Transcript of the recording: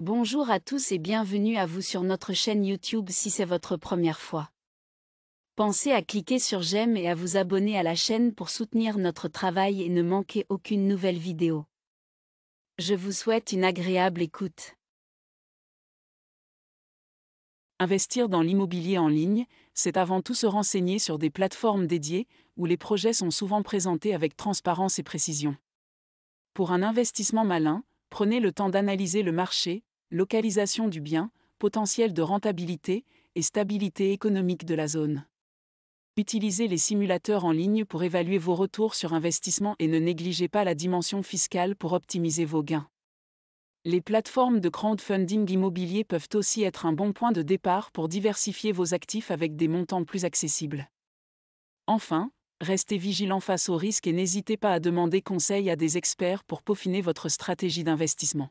Bonjour à tous et bienvenue à vous sur notre chaîne YouTube si c'est votre première fois. Pensez à cliquer sur j'aime et à vous abonner à la chaîne pour soutenir notre travail et ne manquer aucune nouvelle vidéo. Je vous souhaite une agréable écoute. Investir dans l'immobilier en ligne, c'est avant tout se renseigner sur des plateformes dédiées, où les projets sont souvent présentés avec transparence et précision. Pour un investissement malin, prenez le temps d'analyser le marché, localisation du bien, potentiel de rentabilité et stabilité économique de la zone. Utilisez les simulateurs en ligne pour évaluer vos retours sur investissement et ne négligez pas la dimension fiscale pour optimiser vos gains. Les plateformes de crowdfunding immobilier peuvent aussi être un bon point de départ pour diversifier vos actifs avec des montants plus accessibles. Enfin, restez vigilant face aux risques et n'hésitez pas à demander conseil à des experts pour peaufiner votre stratégie d'investissement.